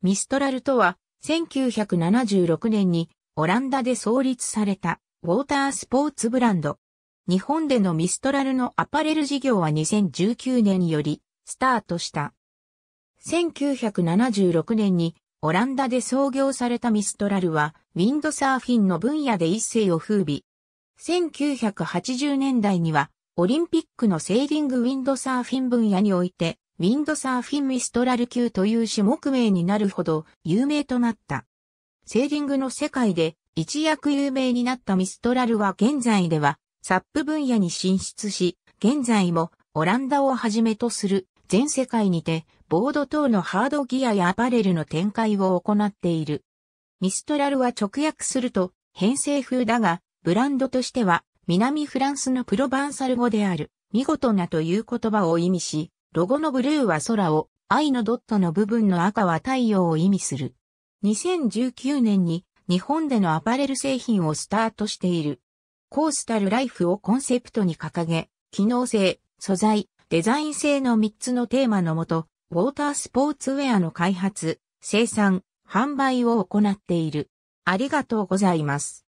ミストラルとは、1976年にオランダで創立されたウォータースポーツブランド。日本でのミストラルのアパレル事業は2019年よりスタートした。1976年にオランダで創業されたミストラルはウィンドサーフィンの分野で一世を風靡。1980年代にはオリンピックのセーリングウィンドサーフィン分野においてウィンドサーフィンミストラル級という種目名になるほど有名となった。セーリングの世界で一躍有名になったミストラルは現在ではサップ分野に進出し、現在もオランダをはじめとする全世界にてボード等のハードギアやアパレルの展開を行っている。ミストラルは直訳すると編成風だが、ブランドとしては南フランスのプロバンサル語である見事なという言葉を意味し、ロゴのブルーは空を、愛のドットの部分の赤は太陽を意味する。2019年に日本でのアパレル製品をスタートしている。コースタルライフをコンセプトに掲げ、機能性、素材、デザイン性の3つのテーマのもと、ウォータースポーツウェアの開発、生産、販売を行っている。ありがとうございます。